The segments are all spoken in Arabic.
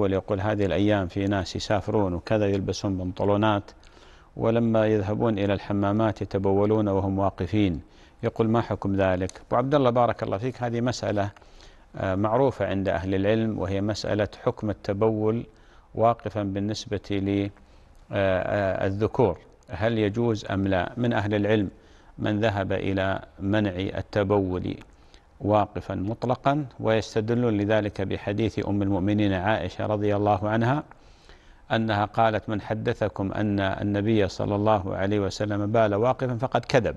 يقول هذه الأيام في ناس يسافرون وكذا يلبسون بنطلونات ولما يذهبون إلى الحمامات يتبولون وهم واقفين يقول ما حكم ذلك أبو عبد الله بارك الله فيك هذه مسألة آه، معروفة عند أهل العلم وهي مسألة حكم التبول واقفا بالنسبة للذكور آه، آه، هل يجوز أم لا من أهل العلم من ذهب إلى منع التبول واقفا مطلقا ويستدلون لذلك بحديث أم المؤمنين عائشة رضي الله عنها أنها قالت من حدثكم أن النبي صلى الله عليه وسلم بال واقفا فقد كذب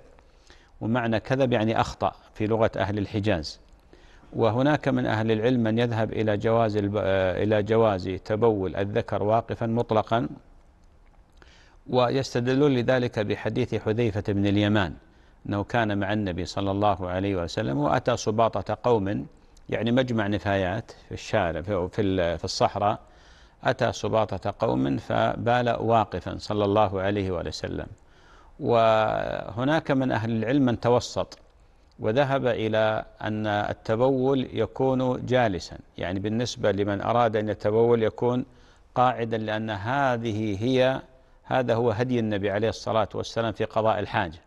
ومعنى كذب يعني أخطأ في لغة أهل الحجاز وهناك من أهل العلم من يذهب إلى جواز إلى جواز تبول الذكر واقفا مطلقا ويستدلون لذلك بحديث حذيفة بن اليمان أنه كان مع النبي صلى الله عليه وسلم وأتى سباطة قوم يعني مجمع نفايات في الشارع في, في الصحراء أتى سباطة قوم فبال واقفا صلى الله عليه وسلم وهناك من أهل العلم من توسط وذهب إلى أن التبول يكون جالسا يعني بالنسبة لمن أراد أن يتبول يكون قاعدا لأن هذه هي هذا هو هدي النبي عليه الصلاة والسلام في قضاء الحاجة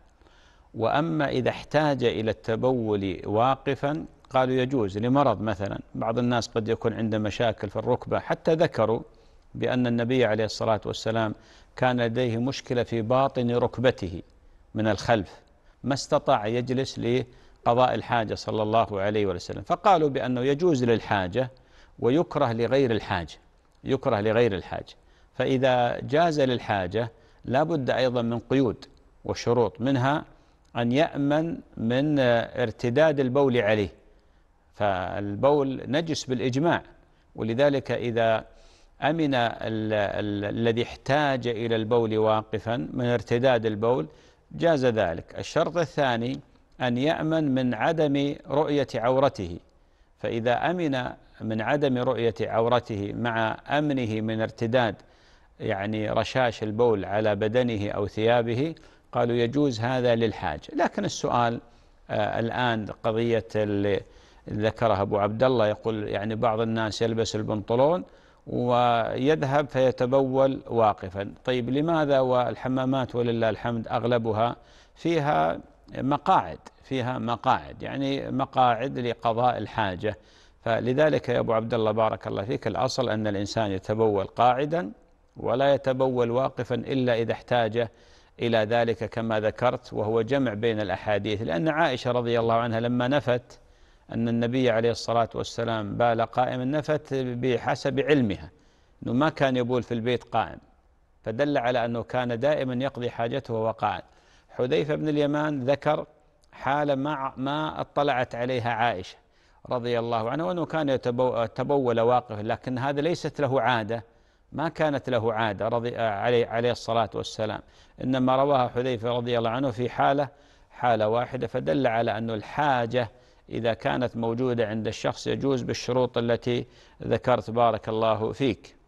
وأما إذا احتاج إلى التبول واقفا قالوا يجوز لمرض مثلا بعض الناس قد يكون عنده مشاكل في الركبة حتى ذكروا بأن النبي عليه الصلاة والسلام كان لديه مشكلة في باطن ركبته من الخلف ما استطاع يجلس لقضاء الحاجة صلى الله عليه وسلم فقالوا بأنه يجوز للحاجة ويكره لغير الحاجة يكره لغير الحاجة فإذا جاز للحاجة لا بد أيضا من قيود وشروط منها أن يأمن من ارتداد البول عليه فالبول نجس بالإجماع ولذلك إذا أمن ال ال الذي احتاج إلى البول واقفا من ارتداد البول جاز ذلك الشرط الثاني أن يأمن من عدم رؤية عورته فإذا أمن من عدم رؤية عورته مع أمنه من ارتداد يعني رشاش البول على بدنه أو ثيابه قالوا يجوز هذا للحاجة لكن السؤال آه، الآن قضية اللي ذكرها أبو عبد الله يقول يعني بعض الناس يلبس البنطلون ويذهب فيتبول واقفا طيب لماذا والحمامات ولله الحمد أغلبها فيها مقاعد فيها مقاعد يعني مقاعد لقضاء الحاجة فلذلك يا أبو عبد الله بارك الله فيك الأصل أن الإنسان يتبول قاعدا ولا يتبول واقفا إلا إذا احتاجه إلى ذلك كما ذكرت وهو جمع بين الأحاديث لأن عائشة رضي الله عنها لما نفت أن النبي عليه الصلاة والسلام بال قائما نفت بحسب علمها أنه ما كان يبول في البيت قائم فدل على أنه كان دائما يقضي حاجته وقائم حذيفة بن اليمان ذكر حال ما ما اطلعت عليها عائشة رضي الله عنها وأنه كان يتبول واقفا لكن هذا ليست له عادة ما كانت له عادة رضي عليه, عليه الصلاة والسلام إنما رواها حذيفة رضي الله عنه في حالة حالة واحدة فدل على أن الحاجة إذا كانت موجودة عند الشخص يجوز بالشروط التي ذكرت بارك الله فيك